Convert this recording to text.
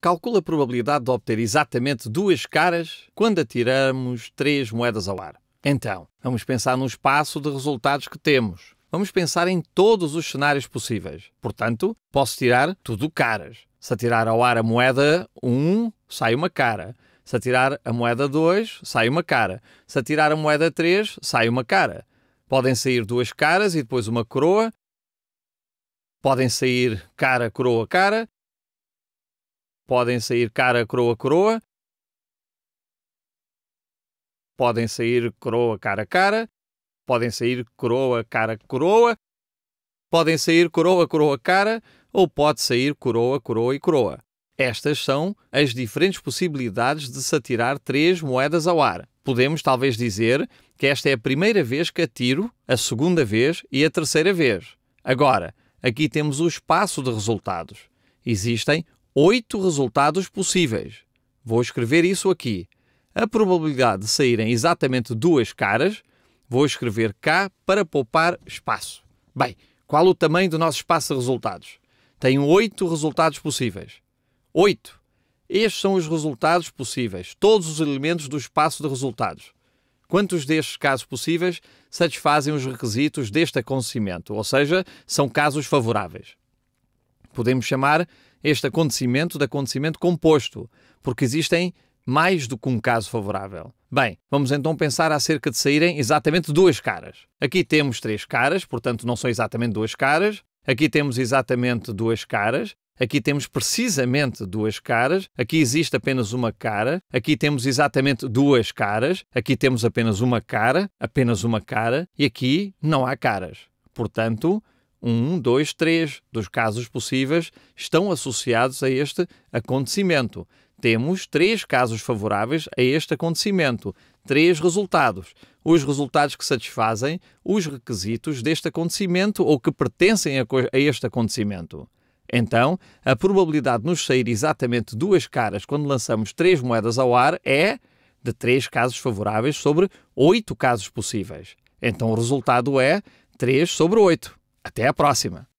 calcula a probabilidade de obter exatamente duas caras quando atiramos três moedas ao ar. Então, vamos pensar no espaço de resultados que temos. Vamos pensar em todos os cenários possíveis. Portanto, posso tirar tudo caras. Se atirar ao ar a moeda 1, um, sai uma cara. Se atirar a moeda 2, sai uma cara. Se atirar a moeda 3, sai uma cara. Podem sair duas caras e depois uma coroa. Podem sair cara, coroa, cara podem sair cara coroa coroa, podem sair coroa cara cara, podem sair coroa cara coroa, podem sair coroa coroa cara ou pode sair coroa coroa e coroa. Estas são as diferentes possibilidades de se atirar três moedas ao ar. Podemos talvez dizer que esta é a primeira vez que atiro, a segunda vez e a terceira vez. Agora, aqui temos o espaço de resultados. Existem oito resultados possíveis. Vou escrever isso aqui. A probabilidade de saírem exatamente duas caras, vou escrever K para poupar espaço. Bem, qual o tamanho do nosso espaço de resultados? Tenho oito resultados possíveis. Oito. Estes são os resultados possíveis, todos os elementos do espaço de resultados. Quantos destes casos possíveis satisfazem os requisitos deste acontecimento, ou seja, são casos favoráveis? Podemos chamar este acontecimento de acontecimento composto, porque existem mais do que um caso favorável. Bem, vamos então pensar acerca de saírem exatamente duas caras. Aqui temos três caras, portanto não são exatamente duas caras. Aqui temos exatamente duas caras. Aqui temos precisamente duas caras, aqui existe apenas uma cara, aqui temos exatamente duas caras, aqui temos apenas uma cara, apenas uma cara, e aqui não há caras. Portanto, um, dois, três dos casos possíveis estão associados a este acontecimento. Temos três casos favoráveis a este acontecimento, três resultados. Os resultados que satisfazem os requisitos deste acontecimento ou que pertencem a, este acontecimento. Então, a probabilidade de nos sair exatamente duas caras quando lançamos três moedas ao ar é de três casos favoráveis sobre oito casos possíveis. Então, o resultado é 3 sobre 8. Até a próxima!